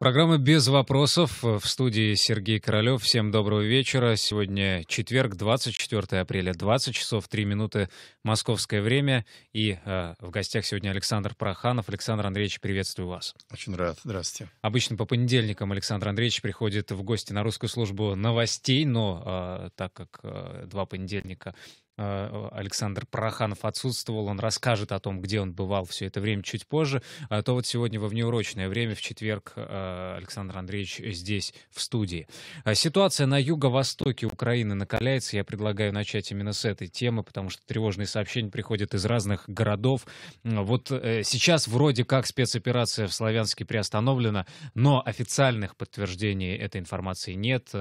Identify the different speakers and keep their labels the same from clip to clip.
Speaker 1: Программа «Без вопросов» в студии Сергей Королев. Всем доброго вечера. Сегодня четверг, 24 апреля, 20 часов 3 минуты московское время. И э, в гостях сегодня Александр Проханов. Александр Андреевич, приветствую вас. Очень рад. Здравствуйте. Обычно по понедельникам Александр Андреевич приходит в гости на русскую службу новостей, но э, так как э, два понедельника а, Александр Проханов отсутствовал, он расскажет о том, где он бывал все это время чуть позже, а то вот сегодня во внеурочное время, в четверг, а, Александр Андреевич здесь, в студии. Ситуация на юго-востоке Украины накаляется. Я предлагаю начать именно с этой темы, потому что тревожные сообщения приходят из разных городов. Вот э, сейчас вроде как спецоперация в Славянске приостановлена, но официальных подтверждений этой информации нет.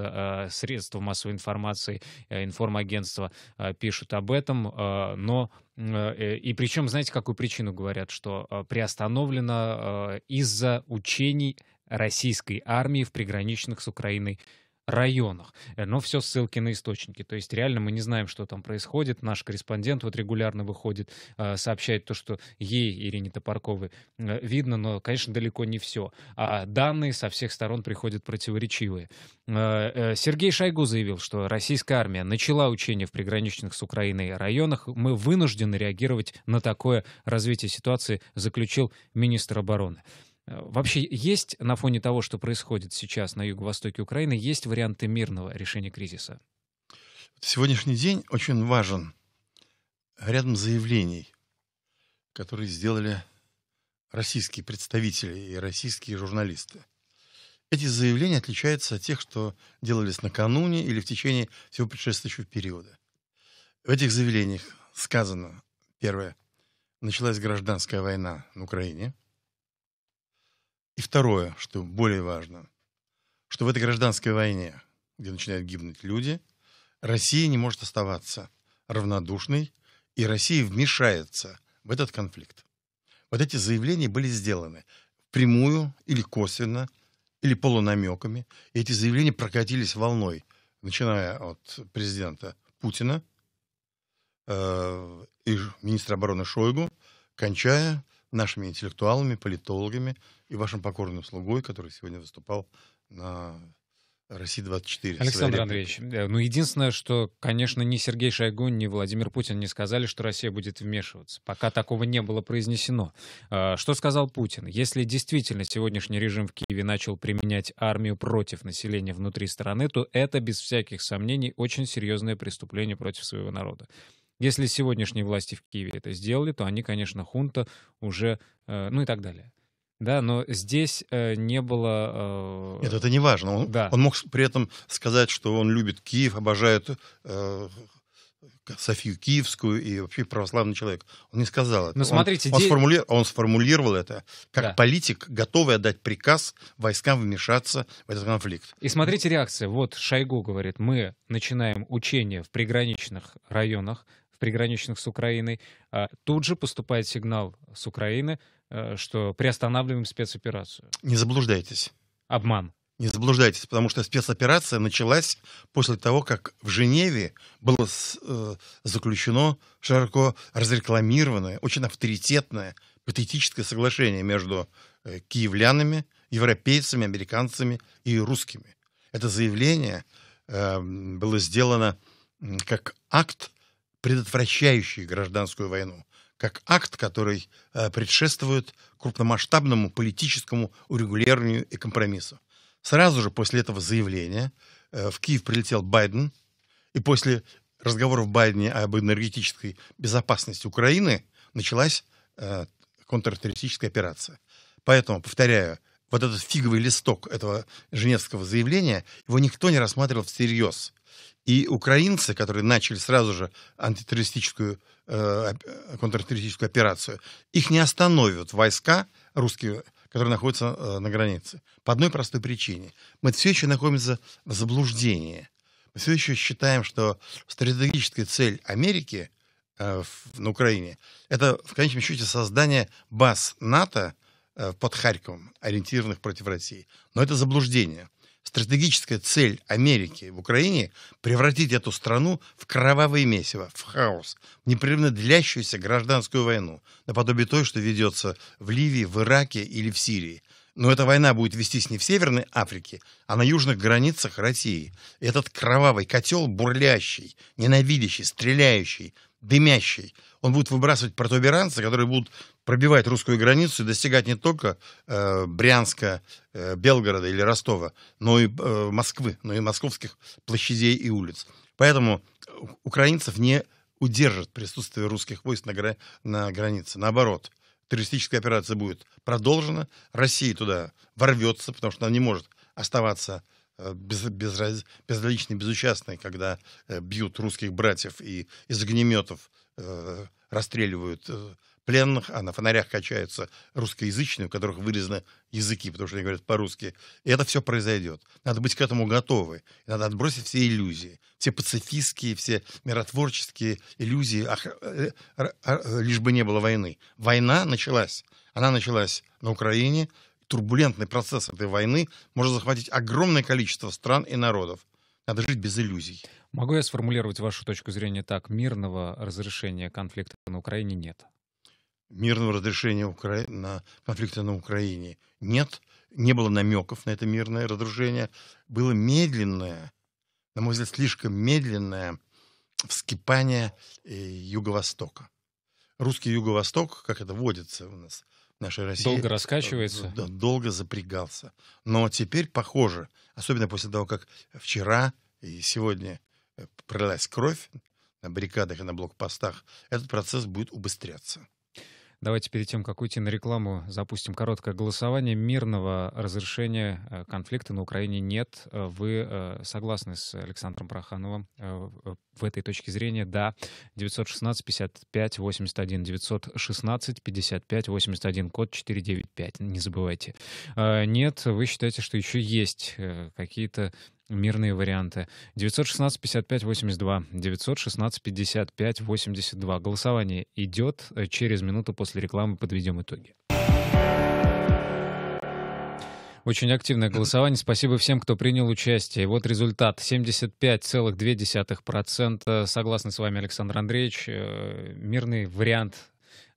Speaker 1: Средства массовой информации, э, информагентства пишут пишут об этом, а, но а, э, и причем, знаете, какую причину говорят, что а, приостановлено из-за учений российской армии в приграничных с Украиной районах. Э, но все ссылки на источники. То есть реально мы не знаем, что там происходит. Наш корреспондент вот регулярно выходит, а, сообщает то, что ей, Ирине Топорковой, э, видно, но, конечно, далеко не все. А данные со всех сторон приходят противоречивые. Э, Сергей Шойгу заявил, что российская армия начала учения в приграничных с Украиной районах. Мы вынуждены реагировать на такое развитие ситуации, заключил министр обороны. Э, вообще есть на фоне того, что происходит сейчас на юго-востоке Украины, есть варианты мирного решения кризиса?
Speaker 2: Сегодняшний день очень важен рядом заявлений, которые сделали российские представители и российские журналисты. Эти заявления отличаются от тех, что делались накануне или в течение всего предшествующего периода. В этих заявлениях сказано, первое, началась гражданская война на Украине – и второе, что более важно, что в этой гражданской войне, где начинают гибнуть люди, Россия не может оставаться равнодушной, и Россия вмешается в этот конфликт. Вот эти заявления были сделаны прямую или косвенно, или полунамеками. И эти заявления прокатились волной, начиная от президента Путина э, и министра обороны Шойгу, кончая нашими интеллектуалами, политологами и вашим покорным слугой,
Speaker 1: который сегодня выступал
Speaker 2: на России 24. Александр Андреевич, э,
Speaker 1: ну единственное, что, конечно, ни Сергей Шойгу, ни Владимир Путин не сказали, что Россия будет вмешиваться. Пока такого не было произнесено. А, что сказал Путин? Если действительно сегодняшний режим в Киеве начал применять армию против населения внутри страны, то это, без всяких сомнений, очень серьезное преступление против своего народа. Если сегодняшние власти в Киеве это сделали, то они, конечно, хунта уже, э, ну и так далее. Да, но здесь э, не было. Э... Нет, это не
Speaker 2: важно. Он, да. он мог при этом сказать, что он любит Киев, обожает э, Софию Киевскую и вообще православный человек. Он не сказал это. Но смотрите, он, он, де... сформули... он сформулировал это как да. политик, готовый отдать
Speaker 1: приказ войскам вмешаться в этот конфликт. И смотрите реакция. Вот Шойгу говорит, мы начинаем учения в приграничных районах, приграничных с Украиной, а, тут же поступает сигнал с Украины, э, что приостанавливаем спецоперацию. Не заблуждайтесь. Обман.
Speaker 2: Не заблуждайтесь, потому что
Speaker 1: спецоперация началась после
Speaker 2: того, как в Женеве было э, заключено широко разрекламированное, очень авторитетное, патетическое соглашение между э, киевлянами, европейцами, американцами и русскими. Это заявление было сделано как акт предотвращающие гражданскую войну, как акт, который э, предшествует крупномасштабному политическому урегулированию и компромиссу. Сразу же после этого заявления э, в Киев прилетел Байден, и после разговоров Байдена об энергетической безопасности Украины началась э, контртеррористическая операция. Поэтому, повторяю, вот этот фиговый листок этого Женевского заявления, его никто не рассматривал всерьез. И украинцы, которые начали сразу же антитеррористическую, э, контртеррористическую операцию, их не остановят войска русские, которые находятся э, на границе. По одной простой причине. Мы все еще находимся в заблуждении. Мы все еще считаем, что стратегическая цель Америки э, в, на Украине – это, в конечном счете, создание баз НАТО э, – под Харьковом, ориентированных против России. Но это заблуждение. Стратегическая цель Америки в Украине – превратить эту страну в кровавое месиво, в хаос, в непрерывно длящуюся гражданскую войну, наподобие той, что ведется в Ливии, в Ираке или в Сирии. Но эта война будет вестись не в Северной Африке, а на южных границах России. И этот кровавый котел, бурлящий, ненавидящий, стреляющий, дымящий, он будет выбрасывать протуберанцы, которые будут пробивать русскую границу и достигать не только э, Брянска, э, Белгорода или Ростова, но и э, Москвы, но и московских площадей и улиц. Поэтому украинцев не удержат присутствие русских войск на, гра- на границе. Наоборот, террористическая операция будет продолжена, Россия туда ворвется, потому что она не может оставаться э, без, без, безразличной, безучастной, когда э, бьют русских братьев и из огнеметов э, расстреливают э, пленных, а на фонарях качаются русскоязычные, у которых вырезаны языки, потому что они говорят по-русски. И это все произойдет. Надо быть к этому готовы. Надо отбросить все иллюзии. Все пацифистские, все миротворческие иллюзии, ах, э, э, э, лишь бы не было войны. Война началась. Она началась на Украине. Турбулентный
Speaker 1: процесс этой войны может захватить огромное количество стран и народов. Надо жить без иллюзий. Могу я сформулировать вашу точку зрения так? Мирного разрешения конфликта на Украине нет
Speaker 2: мирного разрешения Укра... на конфликта на Украине нет, не было намеков на это мирное разоружение, было медленное, на мой взгляд, слишком медленное вскипание э, Юго-Востока. Русский Юго-Восток, как это водится у нас в нашей России... Долго раскачивается? Э, да, долго запрягался. Но теперь похоже, особенно после того, как вчера и сегодня э, пролилась кровь на баррикадах и на блокпостах, этот процесс будет убыстряться.
Speaker 1: Давайте перед тем, как уйти на рекламу, запустим короткое голосование. Мирного разрешения э, конфликта на Украине нет. Э, вы э, согласны с Александром Прохановым в этой точке зрения? Да. 916 55 81 916 55 81 код 495. Не забывайте. Нет, вы считаете, что еще есть какие-то мирные варианты. 916-55-82, 916-55-82. Голосование идет. Э, через минуту после рекламы подведем итоги. Очень активное голосование. Спасибо всем, кто принял участие. вот результат. 75,2% согласны с вами, Александр Андреевич. Э, мирный вариант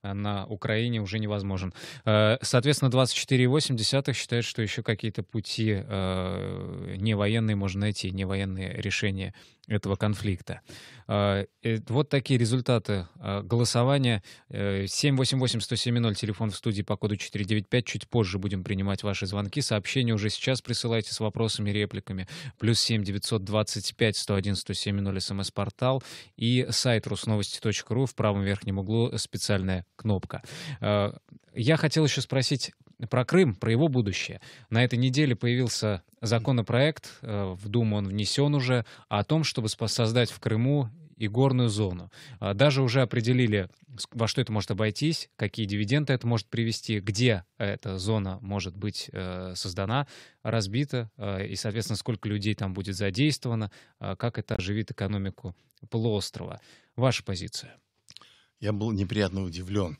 Speaker 1: а, на Украине уже невозможен. Э, соответственно, 24,8 считают, что еще какие-то пути э, не военные можно найти, не военные решения этого конфликта. А, э, вот такие результаты а, голосования. 788-170, э, телефон в студии по коду 495. Чуть позже будем принимать ваши звонки. Сообщения уже сейчас присылайте с вопросами, репликами. Плюс 7 925 101 170 смс-портал и сайт русновости.ру в правом верхнем углу специальная кнопка. А, я хотел еще спросить про Крым, про его будущее. На этой неделе появился законопроект, э, в Думу он внесен уже, о том, чтобы создать в Крыму и горную зону. А, даже уже определили, во что это может обойтись, какие дивиденды это может привести, где эта зона может быть э, создана, разбита, э, и, соответственно, сколько людей там будет задействовано, а, как это оживит экономику полуострова. Ваша позиция?
Speaker 2: Я был неприятно удивлен,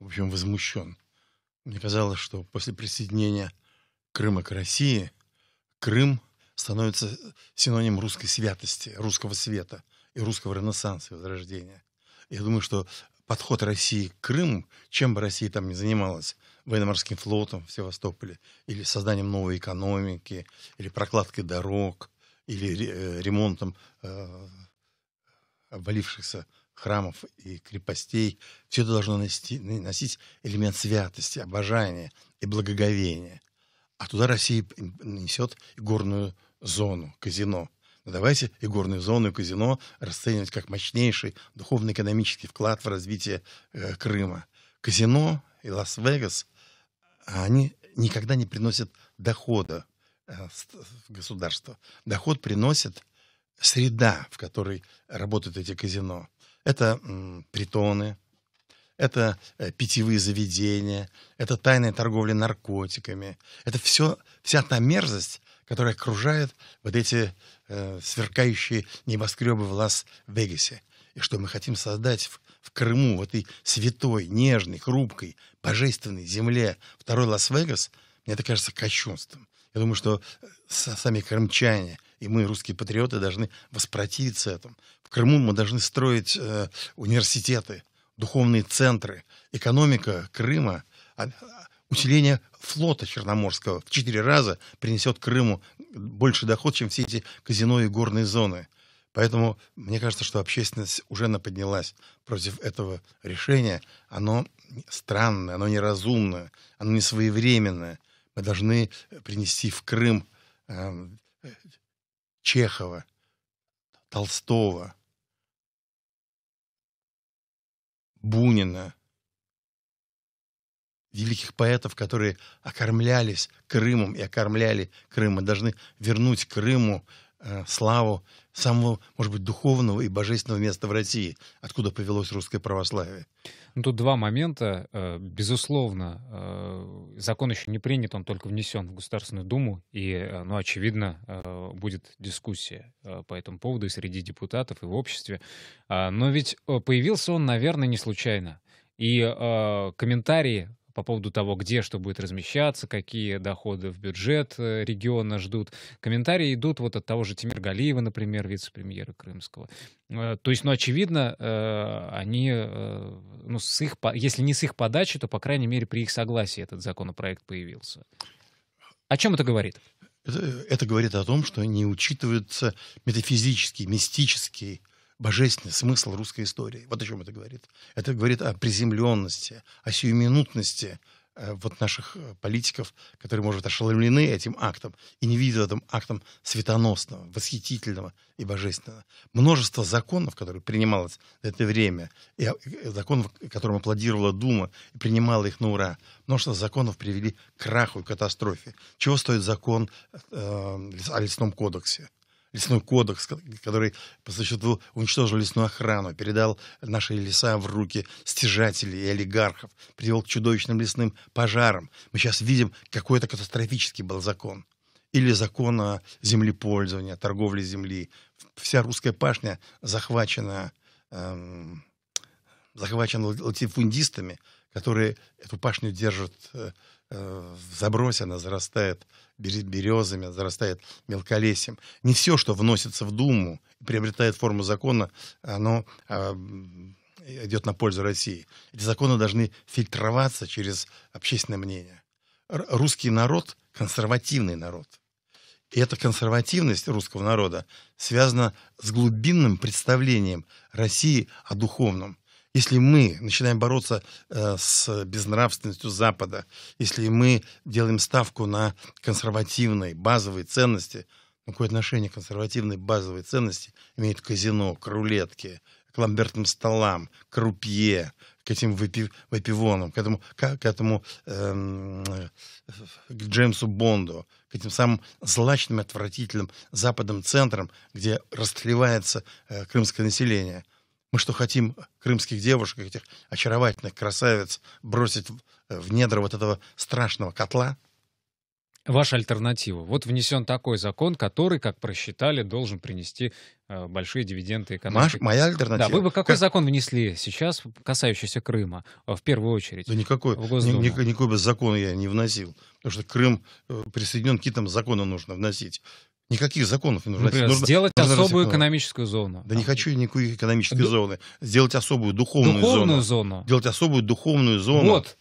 Speaker 2: в общем, возмущен мне казалось, что после присоединения Крыма к России Крым становится синоним русской святости, русского света и русского ренессанса, возрождения. Я думаю, что подход России к Крыму, чем бы Россия там ни занималась, военно-морским флотом в Севастополе, или созданием новой экономики, или прокладкой дорог, или э, ремонтом э, обвалившихся храмов и крепостей, все это должно носить, носить элемент святости, обожания и благоговения. А туда Россия несет горную зону, казино. Но ну, давайте и горную зону, и казино расценивать как мощнейший духовно-экономический вклад в развитие э, Крыма. Казино и Лас-Вегас, они никогда не приносят дохода э, в государство. Доход приносит среда, в которой работают эти казино. Это притоны, это э, питьевые заведения, это тайная торговля наркотиками. Это все, вся та мерзость, которая окружает вот эти э, сверкающие небоскребы в Лас-Вегасе. И что мы хотим создать в, в Крыму, в этой святой, нежной, хрупкой, божественной земле второй Лас-Вегас, мне это кажется кощунством. Я думаю, что э, сами крымчане – и мы, русские патриоты, должны воспротивиться этому. В Крыму мы должны строить э, университеты, духовные центры, экономика Крыма, а, усиление флота Черноморского в четыре раза принесет Крыму больше доход, чем все эти казино и горные зоны. Поэтому мне кажется, что общественность уже наподнялась против этого решения. Оно странное, оно неразумное, оно несвоевременное. Мы должны принести в Крым э, Чехова, Толстого, Бунина, великих поэтов, которые окормлялись Крымом и окормляли Крым. Мы должны вернуть Крыму Э, славу самого, может быть, духовного и божественного места в России, откуда повелось русское православие.
Speaker 1: Ну, тут два момента. Э, безусловно, э, закон еще не принят, он только внесен в Государственную Думу, и, ну, очевидно, будет дискуссия по этому поводу и среди депутатов, и в обществе. А, но ведь появился он, наверное, не случайно. И э, комментарии по поводу того, где что будет размещаться, какие доходы в бюджет э, региона ждут. Комментарии идут вот от того же Тимир Галиева, например, вице-премьера Крымского. Э, то есть, ну, очевидно, э, они, ну, с их, если не с их подачи, то, по крайней мере, при их согласии этот законопроект появился. О чем это говорит? Это,
Speaker 2: это говорит о том, что не учитываются метафизические, мистические божественный смысл русской истории. Вот о чем это говорит. Это говорит о приземленности, о сиюминутности э, вот наших э, политиков, которые, может, ошеломлены этим актом и не видят в этом актом светоносного, восхитительного и божественного. Множество законов, которые принималось в это время, и э, законов, которым аплодировала Дума и принимала их на ура, множество законов привели к краху и катастрофе. Чего стоит закон э, о лесном кодексе? лесной кодекс, который, по существу, уничтожил лесную охрану, передал наши леса в руки стяжателей и олигархов, привел к чудовищным лесным пожарам. Мы сейчас видим, какой это катастрофический был закон. Или закон о землепользовании, о торговле земли. Вся русская пашня захвачена, эм, захвачена латифундистами, которые эту пашню держат э, э в забросе, она зарастает березами, зарастает мелколесьем. Не все, что вносится в Думу и приобретает форму закона, оно а, идет на пользу России. Эти законы должны фильтроваться через общественное мнение. Русский народ – консервативный народ. И эта консервативность русского народа связана с глубинным представлением России о духовном. Если мы начинаем бороться э, с безнравственностью Запада, если мы делаем ставку на консервативные базовые ценности, ну, какое отношение консервативные базовые ценности имеют казино, к рулетке, к ламбертным столам, к рупье, к этим выпи, выпивонам, к этому, к, к этому эм, к Джеймсу Бонду, к этим самым злачным, отвратительным западным центрам, где растлевается э, крымское население – мы что хотим крымских девушек, этих очаровательных красавиц, бросить э, в недра вот этого страшного котла?
Speaker 1: Ваша альтернатива. Вот внесен такой закон, который, как просчитали, должен принести э, большие дивиденды экономике. Маш, моя альтернатива. Да, вы бы какой как... закон внесли сейчас, касающийся Крыма, э, в первую очередь? Да никакой, ни, ни, никакой бы закон я не вносил, потому что Крым
Speaker 2: э, присоединен какие там законы нужно вносить. Никаких законов не нужно. Например, нужно сделать нужно особую экономическую зону. Да а. не хочу я никакой экономической Ду... зоны. Сделать особую духовную, духовную зону. зону. Делать особую духовную зону. Вот.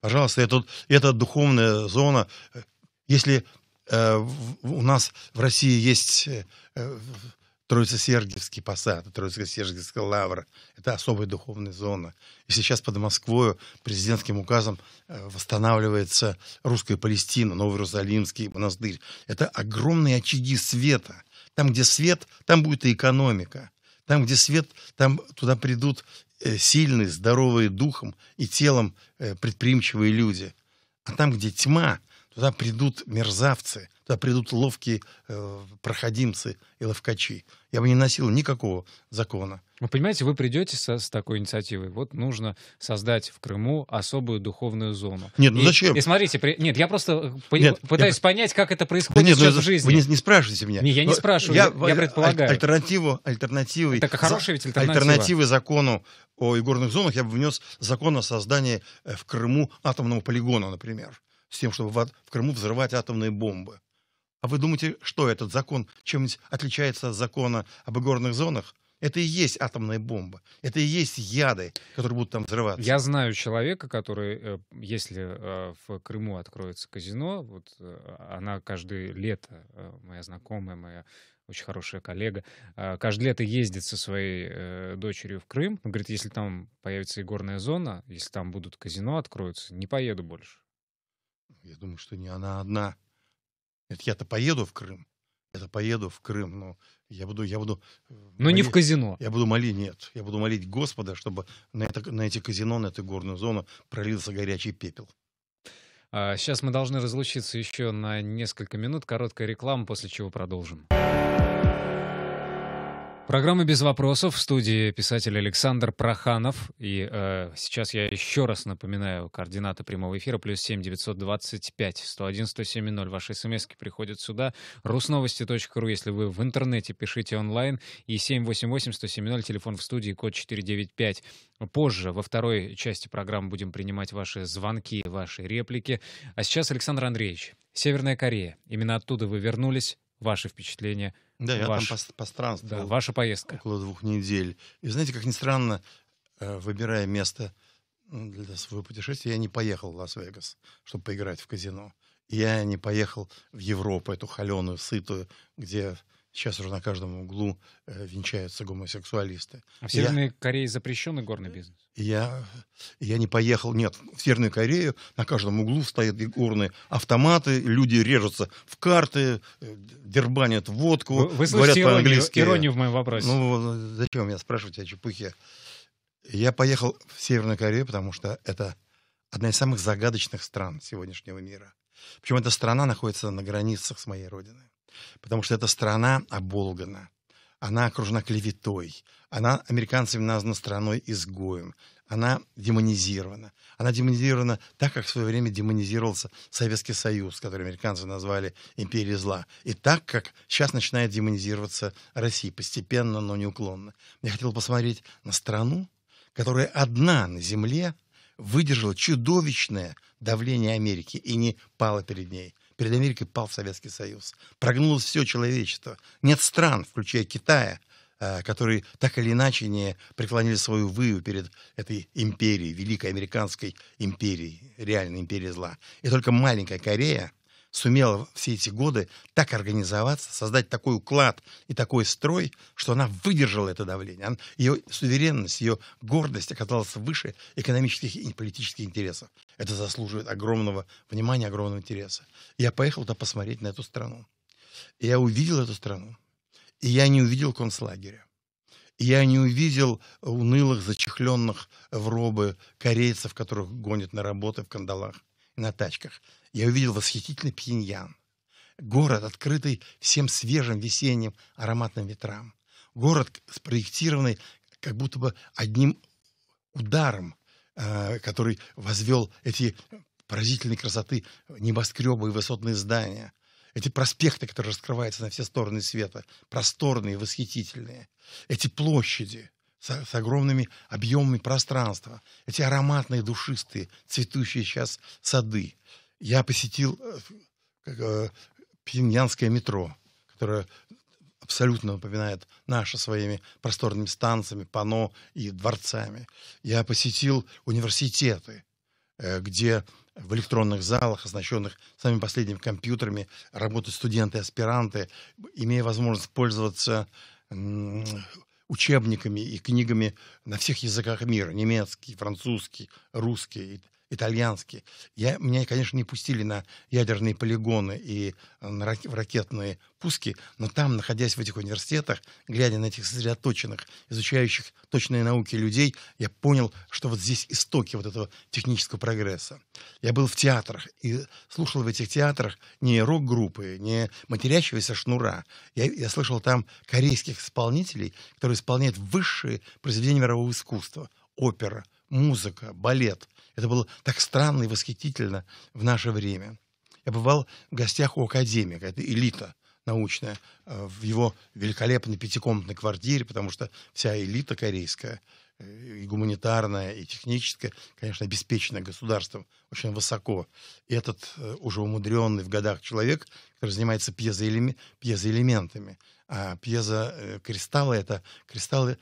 Speaker 2: Пожалуйста, это, это духовная зона. Э, если э, в, у нас в России есть э, э Троицесергиевский посад, Троицесергиевская лавра. Это особая духовная зона. И сейчас под Москвою президентским указом э, восстанавливается русская Палестина, Новый Иерусалимский монастырь. Это огромные очаги света. Там, где свет, там будет и экономика. Там, где свет, там туда придут э, сильные, здоровые духом и телом э, предприимчивые люди. А там, где тьма, туда придут мерзавцы, туда придут ловкие э, проходимцы и ловкачи. Я бы не
Speaker 1: носил никакого закона. Вы понимаете, вы придете со, с такой инициативой. Вот нужно создать в Крыму особую духовную зону. Нет, ну и, зачем? И смотрите, при... нет, я просто э, нет, пытаюсь я... понять, как это происходит да нет, ну сейчас ну, в жизни. Вы не, не спрашивайте меня. Не, я не Но ну, спрашиваю, я, я, я предполагаю. альтернативу,
Speaker 2: альтернативы, Так а хорошая ведь альтернатива. Альтернативы закону о игорных зонах я бы внес закон о создании э, в Крыму атомного полигона, например с тем, чтобы в, в Крыму взрывать атомные бомбы. А вы думаете, что этот закон чем-нибудь отличается от закона об игорных зонах? Это и есть атомная бомба, это и есть яды, которые будут там взрываться. Я
Speaker 1: знаю человека, который, э, если э, в Крыму откроется казино, вот э, она каждое лето, моя знакомая, моя очень хорошая коллега, каждое лето ездит со своей дочерью в Крым. Он говорит, если там появится игорная зона, если там будут казино откроются, не поеду больше. Я думаю, что не она одна.
Speaker 2: Это я-то поеду в Крым. Я-то поеду в Крым, но я буду, я буду...
Speaker 1: Э, но молить, не в казино. Я буду
Speaker 2: молить, нет. Я буду молить Господа, чтобы на, это, на эти казино, на эту горную зону пролился горячий пепел.
Speaker 1: А, сейчас мы должны разлучиться еще на несколько минут. Короткая реклама, после чего продолжим. Программа «Без вопросов» в студии писатель Александр Проханов. И э, сейчас я еще раз напоминаю координаты прямого эфира. Плюс семь девятьсот двадцать пять Ваши смс приходят сюда. Русновости.ру, если вы в интернете, пишите онлайн. И 788 170 телефон в студии, код 495. Позже, во второй части программы, будем принимать ваши звонки, ваши реплики. А сейчас Александр Андреевич. Северная Корея. Именно оттуда вы вернулись ваши впечатления. Да, я ваш... там постранствовал. Да, ваша поездка. Около двух недель. И знаете, как ни странно, э, выбирая место
Speaker 2: для своего путешествия, я не поехал в Лас-Вегас, чтобы поиграть в казино. Я не поехал в Европу, эту холеную, сытую, где Сейчас уже на каждом углу э, венчаются гомосексуалисты.
Speaker 1: А в Северной я, Корее запрещен горный бизнес?
Speaker 2: Я, я не поехал. Нет, в Северную Корею на каждом углу стоят горные автоматы, люди режутся в карты, э, дербанят водку, вы, говорят по-английски. иронию в моем вопросе. Ну, зачем меня спрашивать о чепухе? Я поехал в Северную Корею, потому что это одна из самых загадочных стран сегодняшнего мира. Причем эта страна находится на границах с моей родиной потому что эта страна оболгана, она окружена клеветой, она американцами названа страной-изгоем, она демонизирована. Она демонизирована так, как в свое время демонизировался Советский Союз, который американцы назвали империей зла, и так, как сейчас начинает демонизироваться Россия, постепенно, но неуклонно. Я хотел посмотреть на страну, которая одна на земле выдержала чудовищное давление Америки и не пала перед ней перед Америкой пал Советский Союз. Прогнулось все человечество. Нет стран, включая Китая, э, которые так или иначе не преклонили свою выю перед этой империей, великой американской империей, реальной империей зла. И только маленькая Корея – сумела все эти годы так организоваться, создать такой уклад и такой строй, что она выдержала это давление. ее суверенность, ее гордость оказалась выше экономических и политических интересов. Это заслуживает огромного внимания, огромного интереса. Я поехал туда посмотреть на эту страну. И я увидел эту страну. И я не увидел концлагеря. И я не увидел унылых, зачехленных в робы корейцев, которых гонят на работы в кандалах на тачках. Я увидел восхитительный Пхеньян. Город, открытый всем свежим весенним ароматным ветрам. Город, спроектированный как будто бы одним ударом, э, который возвел эти поразительные красоты небоскребы и высотные здания. Эти проспекты, которые раскрываются на все стороны света, просторные, восхитительные. Эти площади, с, с огромными объемами пространства, эти ароматные, душистые, цветущие сейчас сады. Я посетил э, э пхеньянское метро, которое абсолютно напоминает наше своими просторными станциями, пано и дворцами. Я посетил университеты, э, где в электронных залах, оснащенных самыми последними компьютерами, работают студенты и аспиранты, имея возможность пользоваться учебниками и книгами на всех языках мира. Немецкий, французский, русский, итальянские. Я, меня, конечно, не пустили на ядерные полигоны и э, на рак, в ракетные пуски, но там, находясь в этих университетах, глядя на этих сосредоточенных, изучающих точные науки людей, я понял, что вот здесь истоки вот этого технического прогресса. Я был в театрах и слушал в этих театрах не рок-группы, не матерящегося шнура. Я, я слышал там корейских исполнителей, которые исполняют высшие произведения мирового искусства. Опера, музыка, балет. Это было так странно и восхитительно в наше время. Я бывал в гостях у академика, это элита научная, э, в его великолепной пятикомнатной квартире, потому что вся элита корейская, э, и гуманитарная, и техническая, конечно, обеспечена государством очень высоко. И этот э, уже умудренный в годах человек, который занимается пьезоэлементами, пьезоэлементами а пьезокристаллы — это кристаллы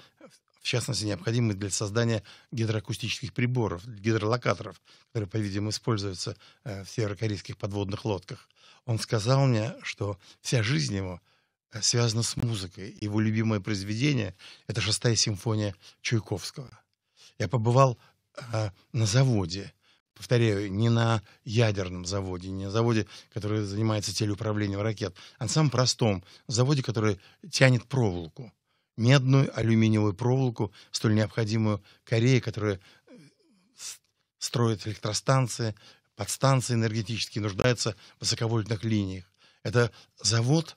Speaker 2: в частности, необходимы для создания гидроакустических приборов, гидролокаторов, которые, по-видимому, используются э, в северокорейских подводных лодках. Он сказал мне, что вся жизнь его э, связана с музыкой. Его любимое произведение — это «Шестая симфония Чуйковского». Я побывал э, на заводе, повторяю, не на ядерном заводе, не на заводе, который занимается телеуправлением ракет, а на самом простом заводе, который тянет проволоку медную алюминиевую проволоку, столь необходимую Корее, которая э, строит электростанции, подстанции энергетические, нуждаются в высоковольтных линиях. Это завод,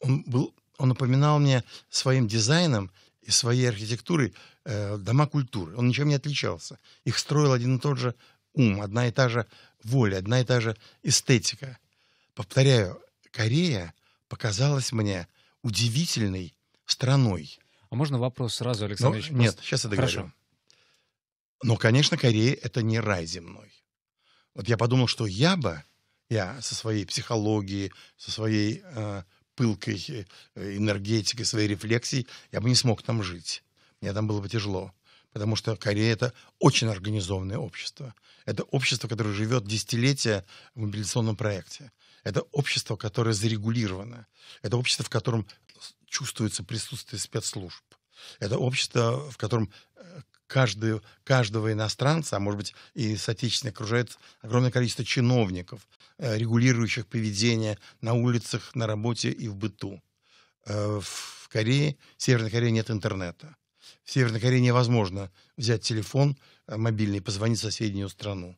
Speaker 2: он, был, он напоминал мне своим дизайном и своей архитектурой э, дома культуры. Он ничем не отличался. Их строил один и тот же ум, одна и та же воля, одна и та же эстетика. Повторяю, Корея показалась мне удивительной страной.
Speaker 1: А можно вопрос сразу, Александр ну, Ильич? Нет, сейчас я договорю. Хорошо.
Speaker 2: Но, конечно, Корея — это не рай земной. Вот я подумал, что я бы, я со своей психологией, со своей э, пылкой, э, энергетикой, своей рефлексией, я бы не смог там жить. Мне там было бы тяжело. Потому что Корея — это очень организованное общество. Это общество, которое живет десятилетия в мобилизационном проекте. Это общество, которое зарегулировано. Это общество, в котором чувствуется присутствие спецслужб. Это общество, в котором э, каждый каждого иностранца, а может быть и соотечественника, окружает огромное количество чиновников, э, регулирующих поведение на улицах, на работе и в быту. Э, в Корее, в Северной Корее нет интернета. В Северной Корее невозможно взять телефон мобильный и позвонить в соседнюю страну.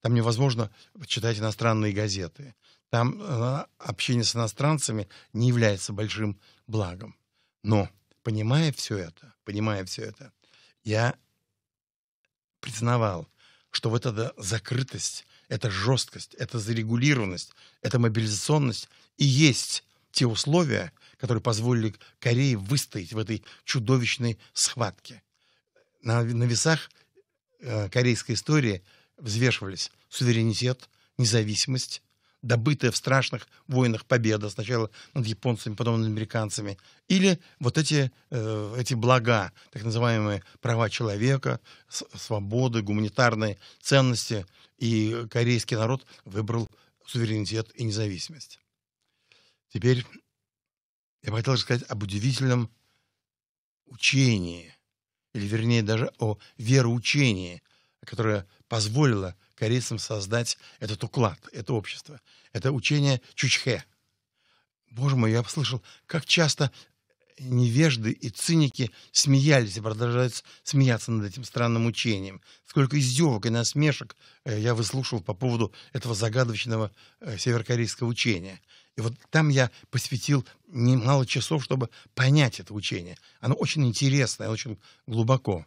Speaker 2: Там невозможно читать иностранные газеты там э, общение с иностранцами не является большим благом. Но, понимая все это, понимая все это, я признавал, что вот эта закрытость, эта жесткость, эта зарегулированность, эта мобилизационность и есть те условия, которые позволили Корее выстоять в этой чудовищной схватке. На, на весах э, корейской истории взвешивались суверенитет, независимость, добытая в страшных войнах победа сначала над японцами, потом над американцами, или вот эти, э, эти блага, так называемые права человека, свободы, гуманитарные ценности, и корейский народ выбрал суверенитет и независимость. Теперь я бы хотел сказать об удивительном учении, или вернее даже о вероучении, которое позволило корейцам создать этот уклад, это общество. Это учение Чучхе. Боже мой, я слышал, как часто невежды и циники смеялись и продолжают смеяться над этим странным учением. Сколько издевок и насмешек э, я выслушал по поводу этого загадочного э, северокорейского учения. И вот там я посвятил немало часов, чтобы понять это учение. Оно очень интересное, очень глубоко.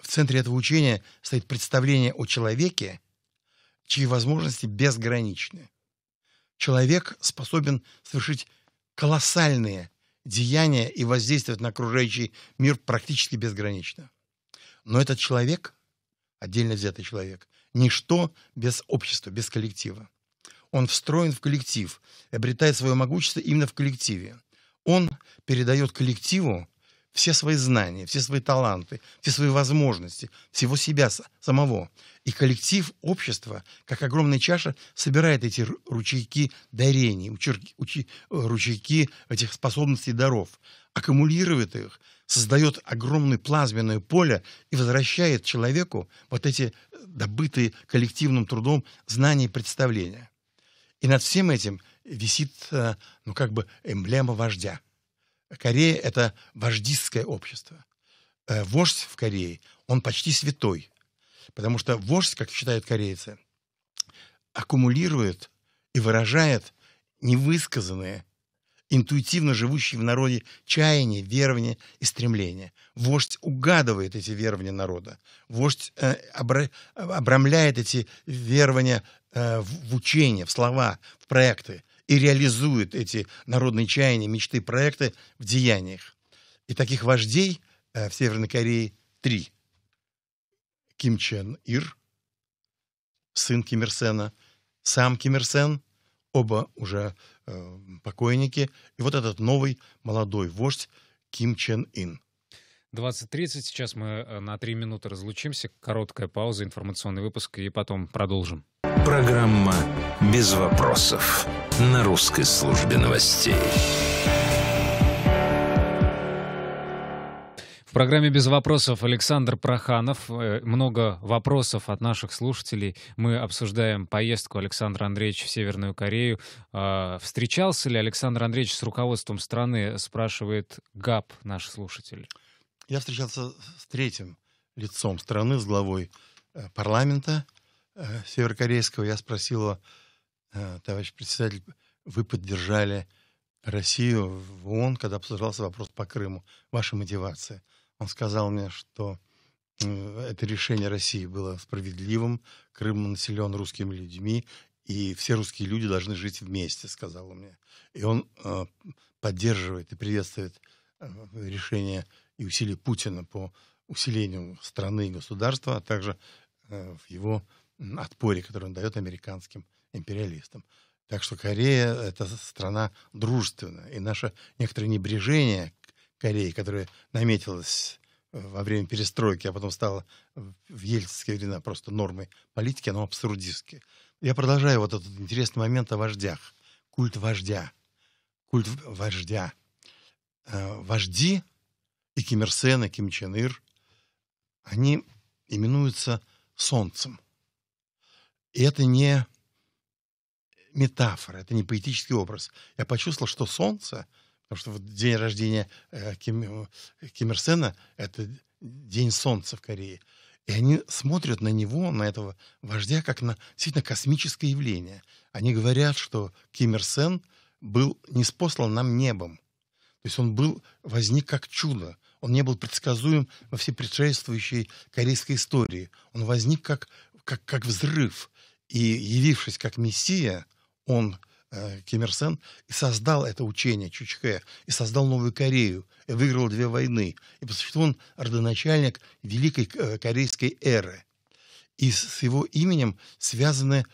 Speaker 2: В центре этого учения стоит представление о человеке чьи возможности безграничны. Человек способен совершить колоссальные деяния и воздействовать на окружающий мир практически безгранично. Но этот человек, отдельно взятый человек, ничто без общества, без коллектива. Он встроен в коллектив, обретает свое могущество именно в коллективе. Он передает коллективу все свои знания, все свои таланты, все свои возможности, всего себя самого. И коллектив общества, как огромная чаша, собирает эти ручейки дарений, ручейки этих способностей даров, аккумулирует их, создает огромное плазменное поле и возвращает человеку вот эти добытые коллективным трудом знания и представления. И над всем этим висит, э, ну как бы, эмблема вождя – Корея – это вождистское общество. Э, вождь в Корее, он почти святой, потому что вождь, как считают корейцы, аккумулирует и выражает невысказанные, интуитивно живущие в народе чаяния, верования и стремления. Вождь угадывает эти верования народа. Вождь э, обра- обрамляет эти верования э, в, в учения, в слова, в проекты и реализует эти народные чаяния, мечты, проекты в деяниях. И таких вождей э, в Северной Корее три. Ким Чен Ир, сын Ким Ир Сена, сам Ким Ир Сен, оба уже э, покойники, и вот этот новый молодой вождь Ким Чен Ин.
Speaker 1: 20.30. Сейчас мы э, на 3 минуты разлучимся. Короткая пауза, информационный выпуск, и потом продолжим. Программа «Без вопросов» на русской службе новостей. В программе «Без вопросов» Александр Проханов. Э, много вопросов от наших слушателей. Мы обсуждаем поездку Александра Андреевича в Северную Корею. А, встречался ли Александр Андреевич с руководством страны, спрашивает ГАП наш слушатель я встречался с третьим лицом страны, с главой э, парламента
Speaker 2: э, северокорейского. Я спросил его, э, товарищ председатель, вы поддержали Россию в ООН, когда обсуждался вопрос по Крыму, ваша мотивация. Он сказал мне, что это решение России было справедливым, Крым населен русскими людьми, и все русские люди должны жить вместе, сказал он мне. И он поддерживает и приветствует решение и усилий Путина по усилению страны и государства, а также э, в его отпоре, который он дает американским империалистам. Так что Корея — это страна дружественная. И наше некоторое небрежение Кореи, которое наметилось э, во время перестройки, а потом стало в ельцинские времена просто нормой политики, оно абсурдистское. Я продолжаю вот этот интересный момент о вождях. Культ вождя. Культ вождя. Э, вожди и Ким Ир Сен, и Ким Чен Ир, они именуются солнцем. И это не метафора, это не поэтический образ. Я почувствовал, что солнце, потому что вот день рождения э, Ким, э, Ким Ир Сена — это день солнца в Корее. И они смотрят на него, на этого вождя, как на действительно космическое явление. Они говорят, что Ким Ир Сен был неспослан нам небом. То есть он был, возник как чудо он не был предсказуем во всей предшествующей корейской истории. Он возник как, как, как взрыв. И явившись как мессия, он, э, Ким Ир Сен, и создал это учение Чучхэ, и создал Новую Корею, и выиграл две войны. И по существу он родоначальник Великой э, Корейской эры. И с его именем связаны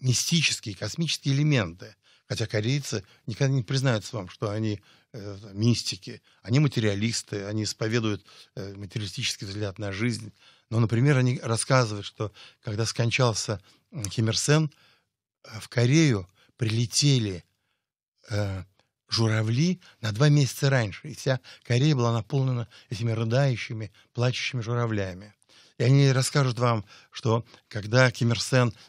Speaker 2: мистические, космические элементы. Хотя корейцы никогда не признаются вам, что они Э, мистики, они материалисты, они исповедуют э, материалистический взгляд на жизнь. Но, например, они рассказывают, что когда скончался Химерсен, э, в Корею прилетели э, журавли на два месяца раньше. И вся Корея была наполнена этими рыдающими, плачущими журавлями. И они расскажут вам, что когда Ким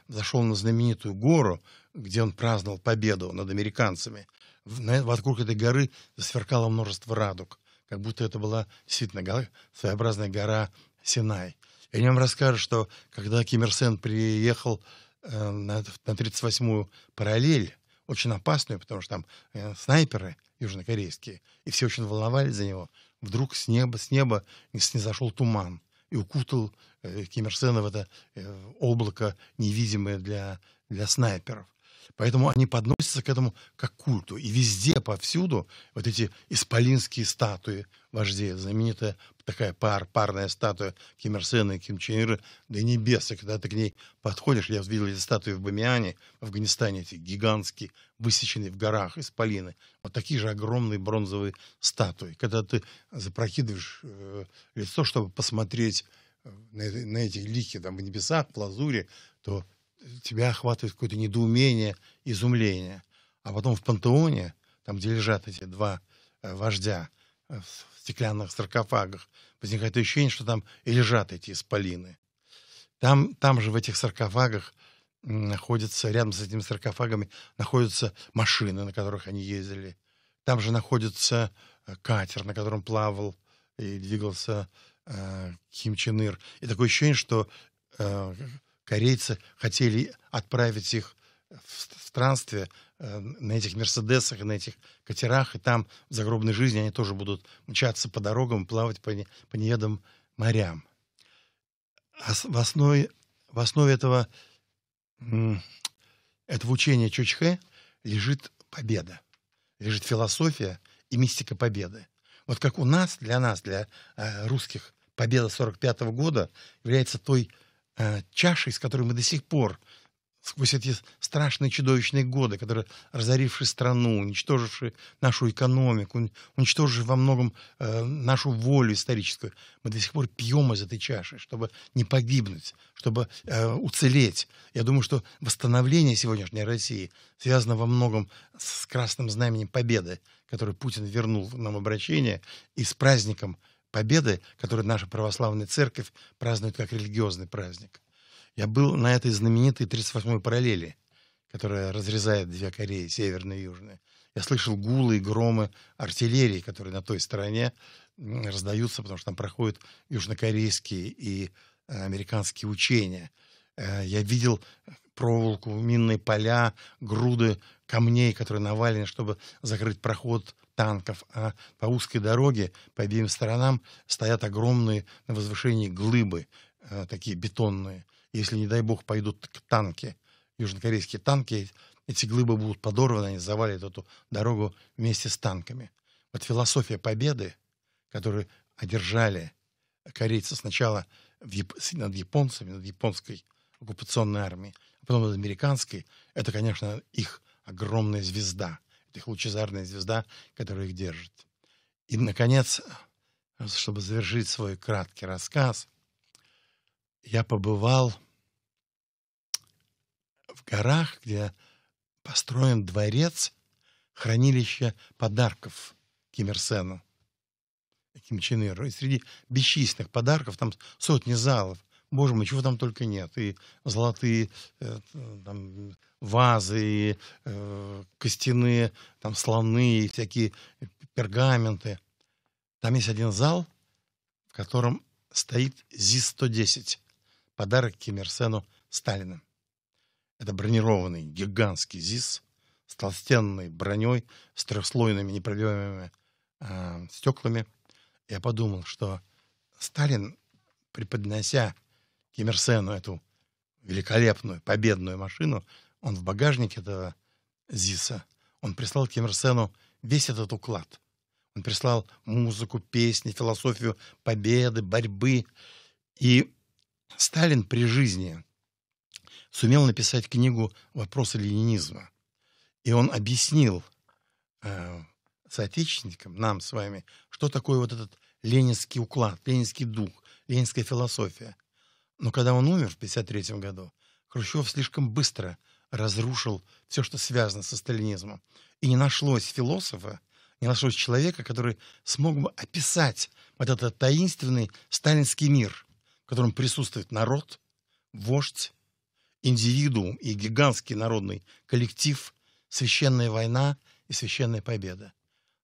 Speaker 2: зашел на знаменитую гору, где он праздновал победу над американцами – вокруг этой горы сверкало множество радуг, как будто это была действительно гора, своеобразная гора Синай. И о нем расскажут, что когда Ким Ир Сен приехал э, на, на 38-ю параллель, очень опасную, потому что там э, снайперы южнокорейские, и все очень волновались за него, вдруг с неба, с неба снизошел туман и укутал э, Ким Ир Сена в это э, облако невидимое для, для снайперов. Поэтому они подносятся к этому как к культу. И везде, повсюду, вот эти исполинские статуи вождей, знаменитая такая пар, парная статуя Ким Ир Сена и Ким Чен Ира до небеса, когда ты к ней подходишь. Я видел эти статуи в Бамиане, в Афганистане, эти гигантские, высеченные в горах исполины. Вот такие же огромные бронзовые статуи. Когда ты запрокидываешь э, лицо, чтобы посмотреть э, на, на эти лики там, в небесах, в лазуре, то тебя охватывает какое-то недоумение, изумление. А потом в пантеоне, там, где лежат эти два э, вождя э, в стеклянных саркофагах, возникает ощущение, что там и лежат эти исполины. Там, там же в этих саркофагах находятся, рядом с этими саркофагами находятся машины, на которых они ездили. Там же находится э, катер, на котором плавал и двигался э, Ким Чен Ир. И такое ощущение, что корейцы хотели отправить их в странстве э, на этих Мерседесах, на этих катерах, и там в загробной жизни они тоже будут мчаться по дорогам, плавать по, не, по неедам морям. А в, основе, в основе этого, этого учения Чучхэ лежит победа, лежит философия и мистика победы. Вот как у нас, для нас, для э, русских, победа 45 года является той Э, чашей, с которой мы до сих пор сквозь эти страшные чудовищные годы, которые, разорившие страну, уничтожившие нашу экономику, уничтожившие во многом э, нашу волю историческую, мы до сих пор пьем из этой чаши, чтобы не погибнуть, чтобы э, уцелеть. Я думаю, что восстановление сегодняшней России связано во многом с красным знаменем победы, который Путин вернул нам обращение, и с праздником – Победы, которую наша православная церковь празднует как религиозный праздник. Я был на этой знаменитой 38-й параллели, которая разрезает две Кореи, северную и южную. Я слышал гулы и громы артиллерии, которые на той стороне раздаются, потому что там проходят южнокорейские и э, американские учения. Э, я видел проволоку, минные поля, груды камней, которые навалены, чтобы закрыть проход танков, а по узкой дороге по обеим сторонам стоят огромные на возвышении глыбы, а, такие бетонные. Если, не дай бог, пойдут танки, южнокорейские танки, эти глыбы будут подорваны, они завалят эту дорогу вместе с танками. Вот философия победы, которую одержали корейцы сначала над японцами, над японской оккупационной армией, а потом над американской, это, конечно, их огромная звезда – их лучезарная звезда, которая их держит. И, наконец, чтобы завершить свой краткий рассказ, я побывал в горах, где построен дворец, хранилище подарков Ким Ир Сену, Ким Чен Иру. И среди бесчисленных подарков, там сотни залов, боже мой, чего там только нет. И золотые э, там, вазы, и, э, костяные там, слоны, и всякие пергаменты. Там есть один зал, в котором стоит ЗИС-110, подарок Кимерсену Сталину. Это бронированный гигантский ЗИС с толстенной броней, с трехслойными непробиваемыми э, стеклами. Я подумал, что Сталин, преподнося Кемерсену эту великолепную победную машину, он в багажнике этого ЗИСа, он прислал Кемерсену весь этот уклад. Он прислал музыку, песни, философию победы, борьбы. И Сталин при жизни сумел написать книгу «Вопросы ленинизма». И он объяснил э, соотечественникам, нам с вами, что такое вот этот ленинский уклад, ленинский дух, ленинская философия. Но когда он умер в 1953 году, Хрущев слишком быстро разрушил все, что связано со сталинизмом. И не нашлось философа, не нашлось человека, который смог бы описать вот этот таинственный сталинский мир, в котором присутствует народ, вождь, индивидуум и гигантский народный коллектив, священная война и священная победа.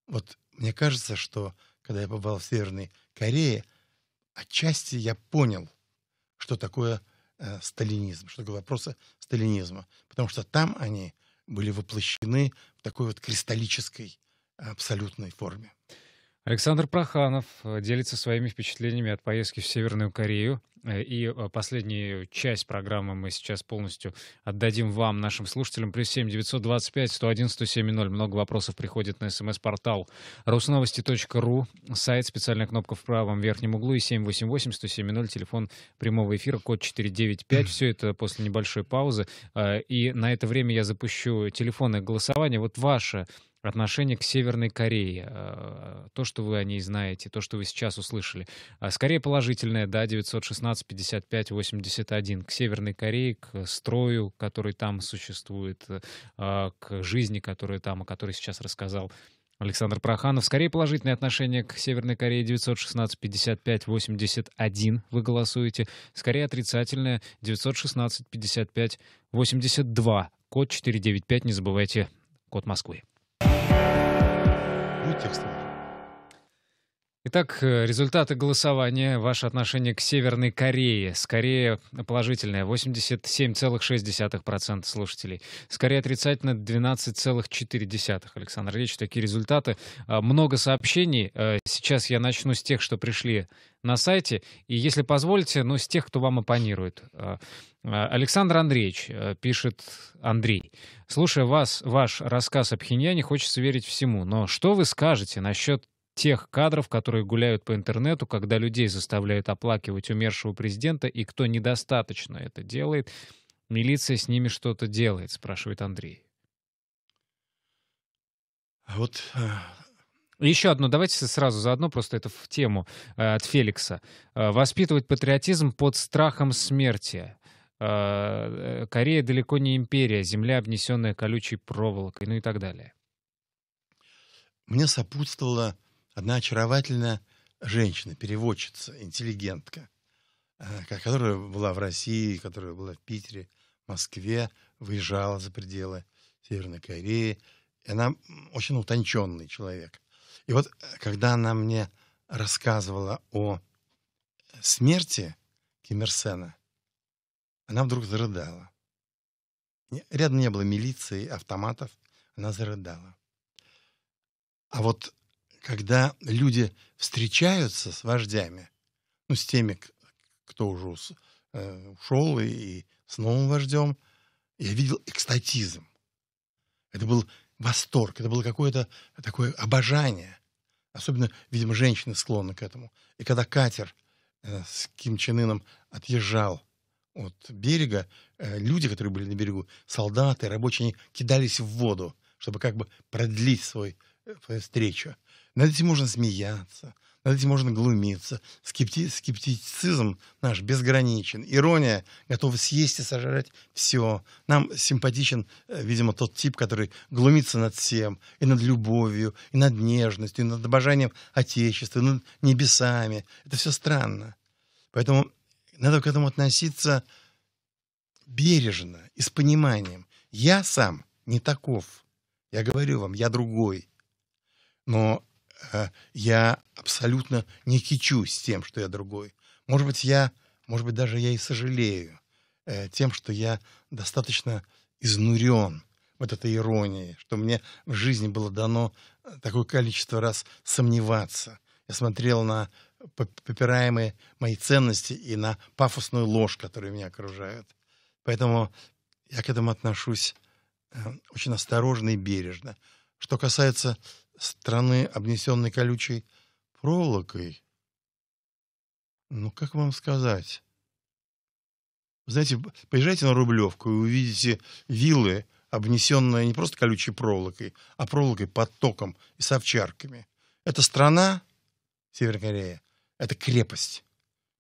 Speaker 2: Вот мне кажется, что когда я побывал в Северной Корее, отчасти я понял – что такое э, сталинизм, что такое вопросы сталинизма. Потому что там они были воплощены в такой вот кристаллической э, абсолютной форме.
Speaker 1: Александр Проханов э, делится своими впечатлениями от поездки в Северную Корею. Э, и э, последнюю часть программы мы сейчас полностью отдадим вам, нашим слушателям. Плюс семь девятьсот двадцать пять сто один сто семь ноль. Много вопросов приходит на смс-портал русновости.ру. Сайт, специальная кнопка в правом верхнем углу и семь восемь восемь сто семь ноль. Телефон прямого эфира, код четыре девять пять. Все это после небольшой паузы. И на это время я запущу телефонное голосование. Вот ваше отношение к Северной Корее, а, то, что вы о ней знаете, то, что вы сейчас услышали. А, скорее положительное, да, 916 55 81 к Северной Корее, к строю, который там существует, а, к жизни, которая там, о которой сейчас рассказал Александр Проханов. Скорее положительное отношение к Северной Корее 916 55 81 вы голосуете. Скорее отрицательное 916 55 82. Код 495, не забывайте, код Москвы. Tekstil. Итак, э, результаты голосования. Ваше отношение к Северной Корее. Скорее положительное. 87,6% слушателей. Скорее отрицательно 12,4%. Александр Ильич, такие результаты. А, много сообщений. Э, сейчас я начну с тех, что пришли на сайте. И если позволите, ну, с тех, кто вам оппонирует. А, а, Александр Андреевич, э, пишет Андрей. Слушая вас, ваш рассказ о Пхеньяне, хочется верить всему. Но что вы скажете насчет тех кадров, которые гуляют по интернету, когда людей заставляют оплакивать умершего президента, и кто недостаточно это делает, милиция с ними что-то делает, спрашивает Андрей. А вот э, еще одно, давайте сразу заодно, просто это в тему э, от Феликса. Э, воспитывать патриотизм под страхом смерти. Э, э Корея далеко не империя, земля, обнесенная колючей проволокой, ну и так далее.
Speaker 2: Мне сопутствовало одна очаровательная женщина, переводчица, интеллигентка, э, которая была в России, которая была в Питере, Москве, выезжала за пределы Северной Кореи. И она очень утонченный человек. И вот э, когда она мне рассказывала о смерти Ким Ир Сена, она вдруг зарыдала. Рядом не было милиции, автоматов. Она зарыдала. А вот когда люди встречаются с вождями, ну, с теми, кто уже э, ушел и, и с новым вождем, я видел экстатизм. Это был восторг, это было какое-то такое обожание. Особенно, видимо, женщины склонны к этому. И когда катер э, с Ким Чен Ыном отъезжал от берега, э, люди, которые были на берегу, солдаты, рабочие, они кидались в воду, чтобы как бы продлить свой, э, свою встречу. Над этим можно смеяться, над этим можно глумиться. Скепти... Скептицизм наш безграничен. Ирония готова съесть и сожрать все. Нам симпатичен, э, видимо, тот тип, который глумится над всем, и над любовью, и над нежностью, и над обожанием Отечества, и над небесами. Это все странно. Поэтому надо к этому относиться бережно и с пониманием. Я сам не таков. Я говорю вам, я другой. Но Э, я абсолютно не кичусь тем, что я другой. Может быть, я, может быть, даже я и сожалею э, тем, что я достаточно изнурен вот этой иронией, что мне в жизни было дано э, такое количество раз сомневаться. Я смотрел на попираемые мои ценности и на пафосную ложь, которая меня окружает. Поэтому я к этому отношусь очень осторожно и бережно. Что касается страны, обнесенной колючей проволокой. Ну, как вам сказать? Знаете, поезжайте на Рублевку и увидите виллы, обнесенные не просто колючей проволокой, а проволокой под током и с овчарками. Это страна, Северная Корея, это крепость.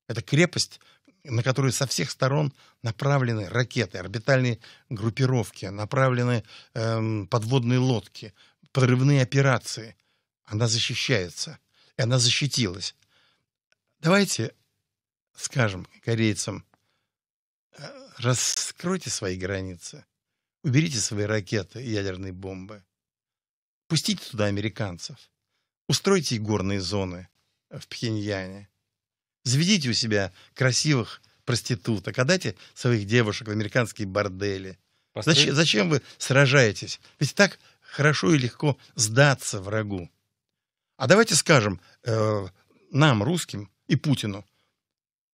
Speaker 2: Это крепость, на которую со всех сторон направлены ракеты, орбитальные группировки, направлены эм, подводные лодки, прорывные операции. Она защищается. И она защитилась. Давайте скажем корейцам, «Э, раскройте свои границы, уберите свои ракеты и ядерные бомбы, пустите туда американцев, устройте горные зоны э, в Пхеньяне, заведите у себя красивых проституток, отдайте своих девушек в американские бордели.
Speaker 1: Зачем, зачем вы
Speaker 2: сражаетесь? Ведь так хорошо и легко сдаться врагу. А давайте скажем э, нам, русским, и Путину,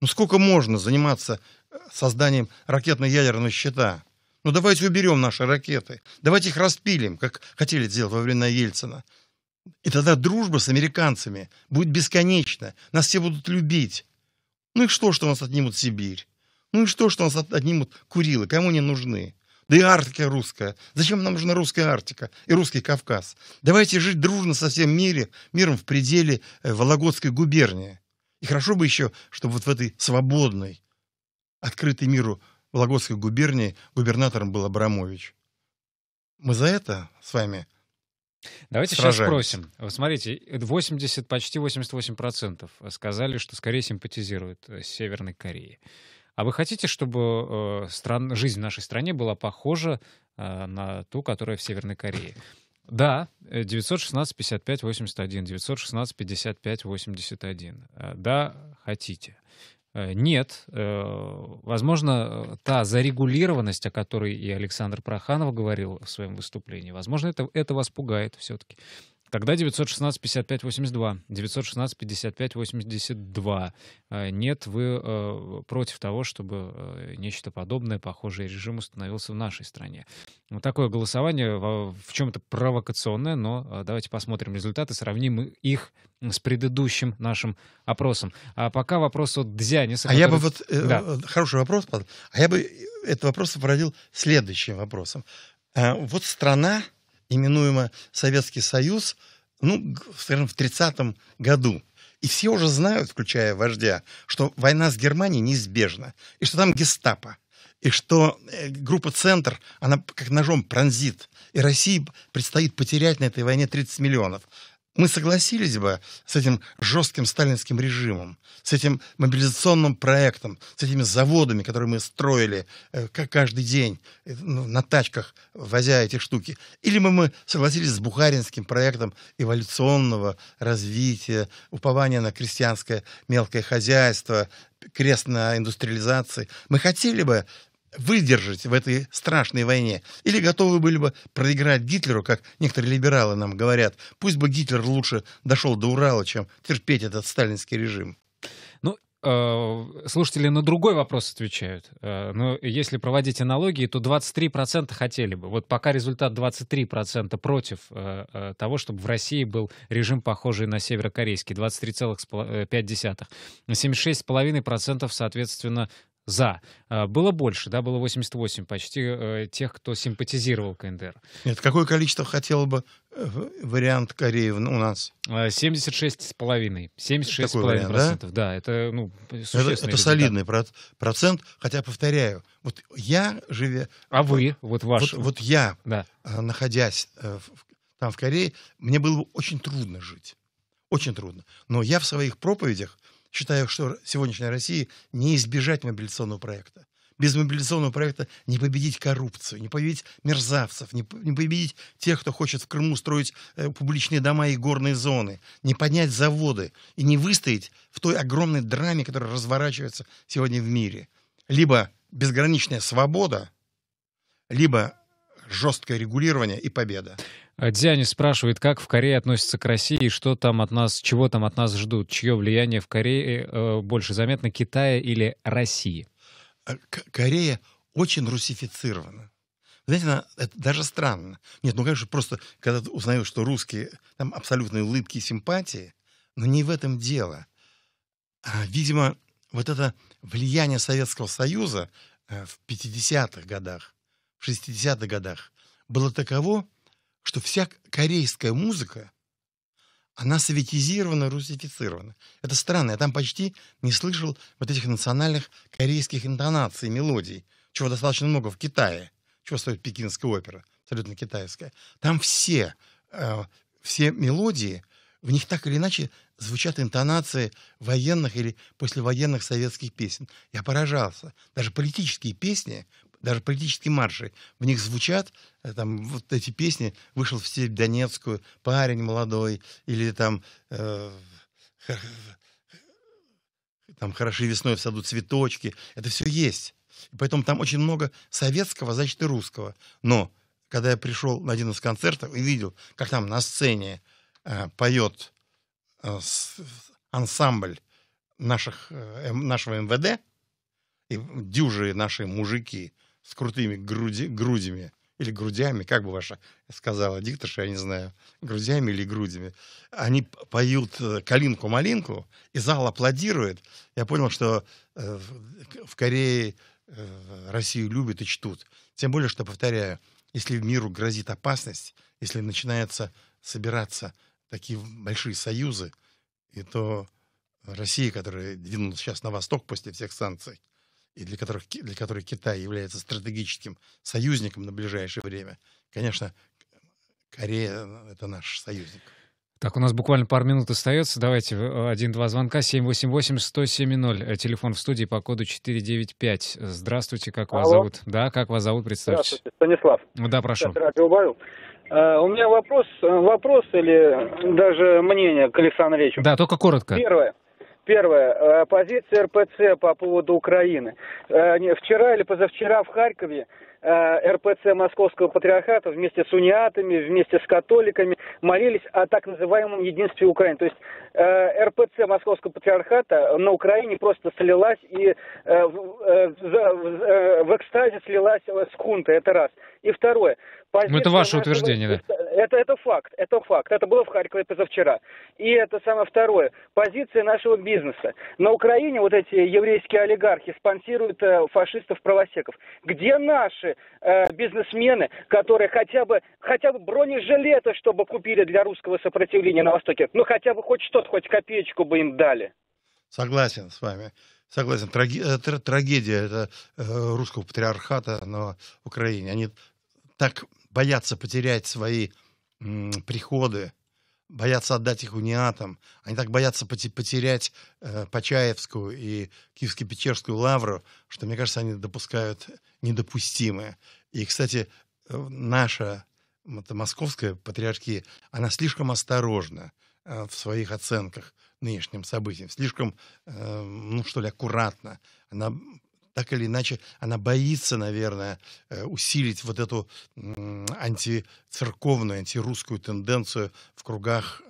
Speaker 2: ну сколько можно заниматься э, созданием ракетно-ядерного щита? Ну давайте уберем наши ракеты, давайте их распилим, как хотели сделать во времена Ельцина. И тогда дружба с американцами будет бесконечна, нас все будут любить. Ну и что, что у нас отнимут Сибирь? Ну и что, что у нас отнимут Курилы? Кому они нужны? Да и Арктика русская. Зачем нам нужна русская Арктика и русский Кавказ? Давайте жить дружно со всем мире, миром в пределе э, Вологодской губернии. И хорошо бы еще, чтобы вот в этой свободной, открытой миру Вологодской губернии губернатором был Абрамович. Мы за это с вами Давайте сражаемся. сейчас
Speaker 1: спросим. Вот смотрите, 80, почти 88% сказали, что скорее симпатизируют э, Северной Корее. А вы хотите, чтобы э, стран, жизнь в нашей стране была похожа э, на ту, которая в Северной Корее? Да, 916-55-81, э, 916-55-81. Э, да, хотите. Э, нет, возможно, та зарегулированность, о которой и Александр Проханов говорил в своем выступлении, возможно, это, это вас пугает все-таки. Тогда 916-55-82, 916-55-82. Э, нет, вы э, против того, чтобы э, нечто подобное, похожий режим установился в нашей стране. Вот такое голосование в чем-то провокационное, но давайте посмотрим результаты, сравним их с предыдущим нашим опросом. А пока вопрос от Дзяниса. А который... я бы вот... Да.
Speaker 2: Хороший вопрос, а я бы этот вопрос породил следующим вопросом. Вот страна именуемо Советский Союз, ну, скажем, в 30-м году. И все уже знают, включая вождя, что война с Германией неизбежна, и что там гестапо, и что э, группа «Центр», она как ножом пронзит, и России предстоит потерять на этой войне 30 миллионов мы согласились бы с этим жестким сталинским режимом, с этим мобилизационным проектом, с этими заводами, которые мы строили э, каждый день э, ну, на тачках, возя эти штуки. Или мы, мы согласились с бухаринским проектом эволюционного развития, упования на крестьянское мелкое хозяйство, крест на индустриализации. Мы хотели бы выдержать в этой страшной войне? Или готовы были бы проиграть Гитлеру, как некоторые либералы нам говорят? Пусть бы Гитлер лучше дошел до Урала, чем терпеть этот сталинский режим.
Speaker 1: Ну, э, слушатели на другой вопрос отвечают. Э, Но ну, если проводить аналогии, то 23% хотели бы. Вот пока результат 23% против э, того, чтобы в России был режим, похожий на северокорейский, 23,5%. 76,5% соответственно за. А, было больше, да, было 88 почти э, тех, кто симпатизировал КНДР.
Speaker 2: Нет, какое количество хотел бы э,
Speaker 1: вариант Кореи у нас? 76,5. А, 76,5 вариант, процентов, да? да. Это, ну, существенный Это, это солидный процент,
Speaker 2: хотя, повторяю, вот я живя... А вы, вот, вот ваш... Вот, вот я, да. Э, находясь там в Корее, мне было бы очень трудно жить. Очень трудно. Но я в своих проповедях считаю, что сегодняшней России не избежать мобилизационного проекта. Без мобилизационного проекта не победить коррупцию, не победить мерзавцев, не, не победить тех, кто хочет в Крыму строить э, публичные дома и горные зоны, не поднять заводы и не выстоять в той огромной драме, которая разворачивается сегодня в мире. Либо безграничная свобода, либо жесткое регулирование и победа.
Speaker 1: А Диане спрашивает, как в Корее относятся к России, что там от нас, чего там от нас ждут, чье влияние в Корее э, больше заметно, Китая или России? А Корея
Speaker 2: очень русифицирована. Знаете, она, это даже странно. Нет, ну, конечно, просто, когда ты узнаешь, что русские, там абсолютные улыбки и симпатии, но не в этом дело. А, видимо, вот это влияние Советского Союза э, в 50-х годах, в 60-х годах было таково, что вся корейская музыка, она советизирована, русифицирована. Это странно, я там почти не слышал вот этих национальных корейских интонаций, мелодий, чего достаточно много в Китае, чего стоит пекинская опера, абсолютно китайская. Там все, э, все мелодии, в них так или иначе звучат интонации военных или послевоенных советских песен. Я поражался. Даже политические песни, даже политические марши, в них звучат, э, там, вот эти песни, вышел в стиль Донецкую, парень молодой, или там, э, там «Хороши весной в саду цветочки». Это все есть. И поэтому там очень много советского, значит, и русского. Но когда я пришел на один из концертов и видел, как там на сцене э, поет Э, ансамбль наших, э, эм, нашего МВД, и дюжи наши мужики с крутыми груди, грудями, или грудями, как бы ваша сказала дикторша, я не знаю, грудями или грудями, они поют э, «Калинку-малинку», и зал аплодирует. Я понял, что в Корее Россию любят и чтут. Тем более, что, повторяю, если миру грозит опасность, если начинается собираться – такие большие союзы, и то Россия, которая двинулась сейчас на восток после всех санкций, и для которых, для которой Китай является стратегическим союзником на ближайшее время, конечно, Корея — это наш союзник.
Speaker 1: Так, у нас буквально пару минут остается. Давайте, э, один-два звонка. 788-107-0. Э, телефон в студии по коду 495. Здравствуйте, как Алло. вас зовут? Да, как вас зовут, представьтесь. Здравствуйте, Станислав. Ну да, прошу. Uh, у меня вопрос, вопрос или даже мнение к Александру Ильичу. Да, только коротко. Первое. Первое. Позиция РПЦ по поводу Украины. Вчера или позавчера в Харькове Э, РПЦ Московского Патриархата вместе с униатами, вместе с католиками молились о так называемом единстве Украины. То есть э, РПЦ Московского Патриархата на Украине просто слилась и э, в, в экстазе слилась с хунтой, это раз. И второе, Позиция, ну, это ваше утверждение, наша... да? Это, это факт, это факт. Это было в Харькове позавчера. И это самое второе. Позиция нашего бизнеса. На Украине вот эти еврейские олигархи спонсируют э, фашистов-правосеков. Где наши э, бизнесмены, которые хотя бы, хотя бы бронежилеты, чтобы купили для русского сопротивления на Востоке? Ну, хотя бы хоть что-то, хоть копеечку бы им дали.
Speaker 2: Согласен с вами. Согласен. Траги, э, трагедия это, э, русского патриархата на Украине. Они так боятся потерять свои м, приходы, боятся отдать их униатам, они так боятся потерять э, Почаевскую и Киевско-Печерскую лавру, что, мне кажется, они допускают недопустимое. И, кстати, э, наша это московская патриархия, она слишком осторожна э, в своих оценках нынешним событиям, слишком, э, ну что ли, аккуратно. Она так или иначе она боится, наверное, э, усилить вот эту антицерковную, антирусскую тенденцию в кругах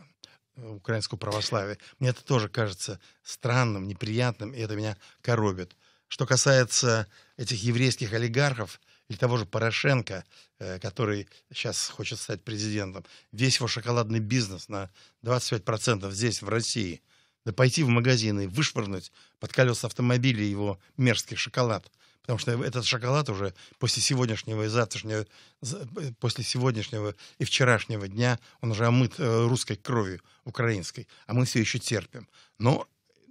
Speaker 2: э, украинского православия. Мне это тоже кажется странным, неприятным, и это меня коробит. Что касается этих еврейских олигархов или того же Порошенко, э, который сейчас хочет стать президентом, весь его шоколадный бизнес на 25% здесь, в России – да пойти в магазин и вышвырнуть под колеса автомобиля его мерзкий шоколад. Потому что этот шоколад уже после сегодняшнего и завтрашнего, э, после сегодняшнего и вчерашнего дня, он уже омыт э, русской кровью, украинской, а мы все еще терпим. Но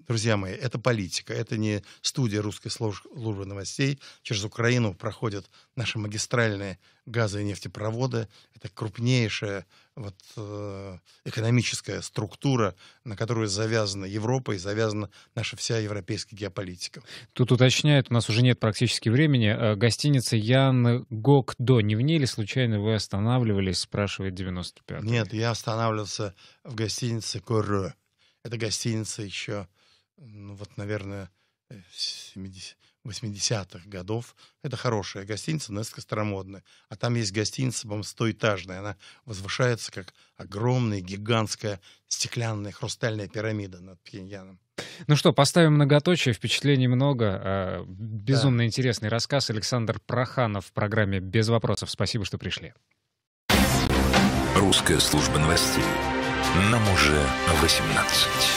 Speaker 2: друзья мои, это политика, это не студия русской службы новостей. Через Украину проходят наши магистральные газы и нефтепроводы. Это крупнейшая вот, э, экономическая структура, на которую завязана Европа и завязана наша вся европейская геополитика.
Speaker 1: Тут уточняют, у нас уже нет практически времени. Э, гостиница Ян Гокдо. Не в ней ли случайно вы останавливались, спрашивает 95 -й.
Speaker 2: Нет, я останавливался в гостинице Корре. Это гостиница еще ну, вот, наверное, 80-х э, годов. Это хорошая гостиница, но несколько старомодная. А там есть гостиница, по-моему, стоэтажная. Она возвышается, как
Speaker 1: огромная, гигантская
Speaker 2: стеклянная хрустальная пирамида над Пхеньяном.
Speaker 1: Ну что, поставим многоточие, впечатлений много. А, безумно да. интересный рассказ. Александр Проханов в программе «Без вопросов». Спасибо, что пришли. Русская служба новостей. Нам уже 18.